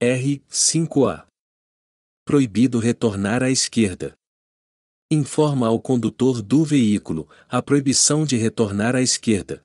R5A. Proibido retornar à esquerda. Informa ao condutor do veículo a proibição de retornar à esquerda.